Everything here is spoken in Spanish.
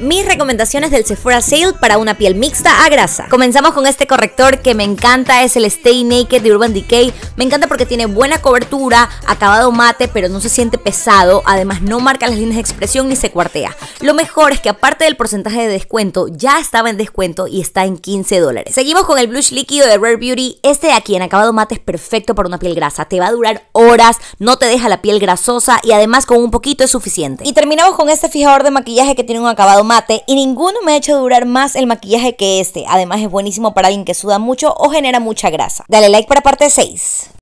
mis recomendaciones del Sephora Sale para una piel mixta a grasa. Comenzamos con este corrector que me encanta, es el Stay Naked de Urban Decay. Me encanta porque tiene buena cobertura, acabado mate, pero no se siente pesado. Además, no marca las líneas de expresión ni se cuartea. Lo mejor es que aparte del porcentaje de descuento, ya estaba en descuento y está en 15 dólares. Seguimos con el blush líquido de Rare Beauty. Este de aquí en acabado mate es perfecto para una piel grasa. Te va a durar horas, no te deja la piel grasosa y además con un poquito es suficiente. Y terminamos con este fijador de maquillaje que tiene un acabado mate y ninguno me ha hecho durar más el maquillaje que este. Además es buenísimo para alguien que suda mucho o genera mucha grasa. Dale like para parte 6.